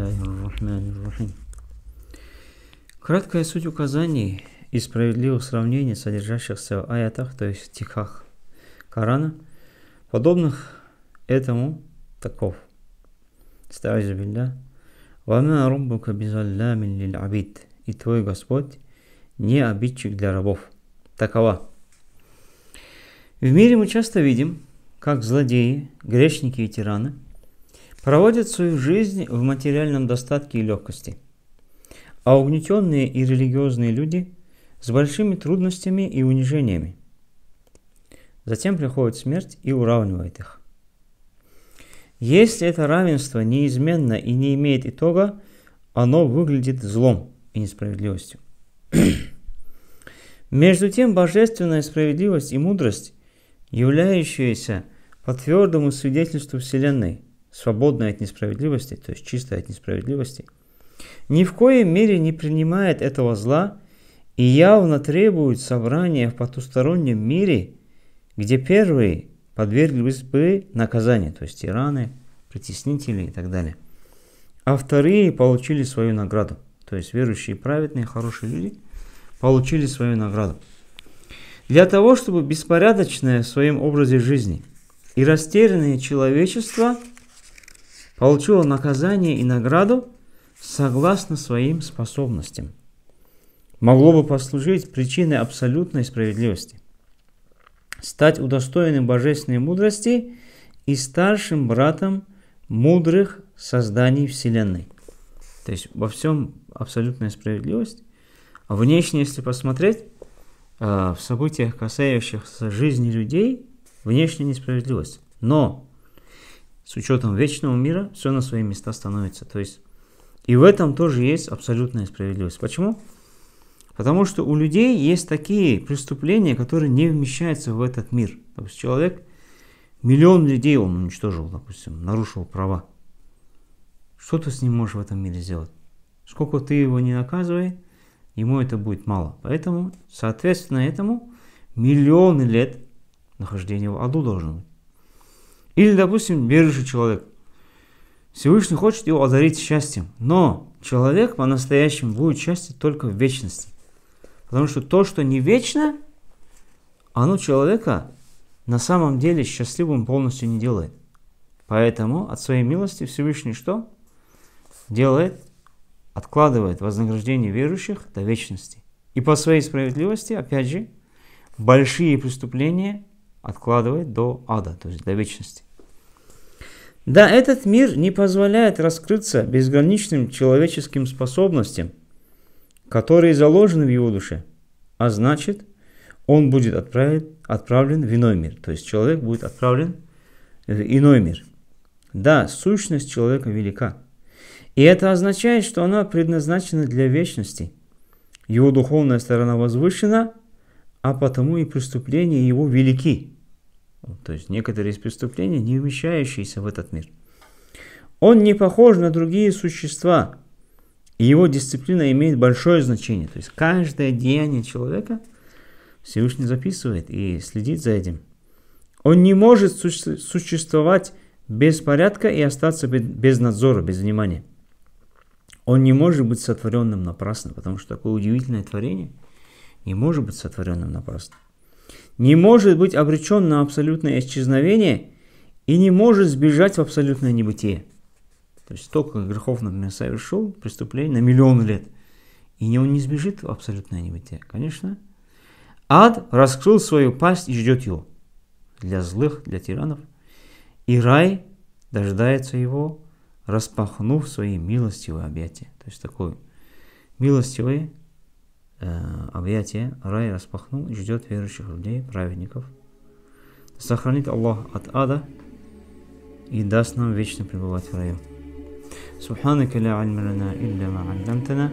А Краткая суть указаний и справедливых сравнений, содержащихся в аятах, то есть в стихах Корана, подобных этому таков. Ста'азу билля. Вама руббука бизаллямин лиль абид. И твой Господь не обидчик для рабов. Такова. В мире мы часто видим, как злодеи, грешники и тираны – проводят свою жизнь в материальном достатке и легкости. А угнетенные и религиозные люди с большими трудностями и унижениями. Затем приходит смерть и уравнивает их. Если это равенство неизменно и не имеет итога, оно выглядит злом и несправедливостью. Между тем, божественная справедливость и мудрость, являющаяся по твердому свидетельству Вселенной – свободная от несправедливости, то есть чистая от несправедливости, ни в коем мере не принимает этого зла и явно требует собрания в потустороннем мире, где первые подверглись бы наказанию, то есть тираны, притеснители и так далее. А вторые получили свою награду, то есть верующие, праведные, хорошие люди получили свою награду. Для того, чтобы беспорядочное в своем образе жизни и растерянное человечество – получил наказание и награду согласно своим способностям. Могло бы послужить причиной абсолютной справедливости. Стать удостоенным божественной мудрости и старшим братом мудрых созданий Вселенной. То есть во всем абсолютная справедливость. А внешне, если посмотреть, э, в событиях, касающихся жизни людей, внешняя несправедливость. Но с учетом вечного мира все на свои места становится. То есть и в этом тоже есть абсолютная справедливость. Почему? Потому что у людей есть такие преступления, которые не вмещаются в этот мир. То есть человек, миллион людей он уничтожил, допустим, нарушил права. Что ты с ним можешь в этом мире сделать? Сколько ты его не наказывай, ему это будет мало. Поэтому, соответственно этому, миллионы лет нахождения в аду должно быть. Или, допустим, верующий человек. Всевышний хочет его одарить счастьем, но человек по-настоящему будет счастье только в вечности. Потому что то, что не вечно, оно человека на самом деле счастливым полностью не делает. Поэтому от своей милости Всевышний что? Делает, откладывает вознаграждение верующих до вечности. И по своей справедливости, опять же, большие преступления откладывает до ада, то есть до вечности. Да, этот мир не позволяет раскрыться безграничным человеческим способностям, которые заложены в его душе, а значит, он будет отправлен, отправлен в иной мир, то есть человек будет отправлен в иной мир. Да, сущность человека велика, и это означает, что она предназначена для вечности. Его духовная сторона возвышена, а потому и преступления его велики – то есть некоторые из преступлений, не вмещающиеся в этот мир. Он не похож на другие существа, и его дисциплина имеет большое значение. То есть каждое деяние человека Всевышний записывает и следит за этим. Он не может существовать без порядка и остаться без надзора, без внимания. Он не может быть сотворенным напрасно, потому что такое удивительное творение не может быть сотворенным напрасно не может быть обречен на абсолютное исчезновение и не может сбежать в абсолютное небытие. То есть столько грехов, например, совершил, преступлений на миллион лет, и не он не сбежит в абсолютное небытие, конечно. Ад раскрыл свою пасть и ждет его для злых, для тиранов. И рай дождается его, распахнув свои милостивые объятия. То есть такое милостивые Э, объятия, рай распахнул и ждет верующих людей, праведников. Сохранит Аллах от ада и даст нам вечно пребывать в раю. سبحانك لا علم لنا إلا ما علمتنا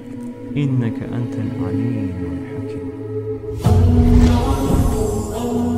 إنك أنت العليم الحكيم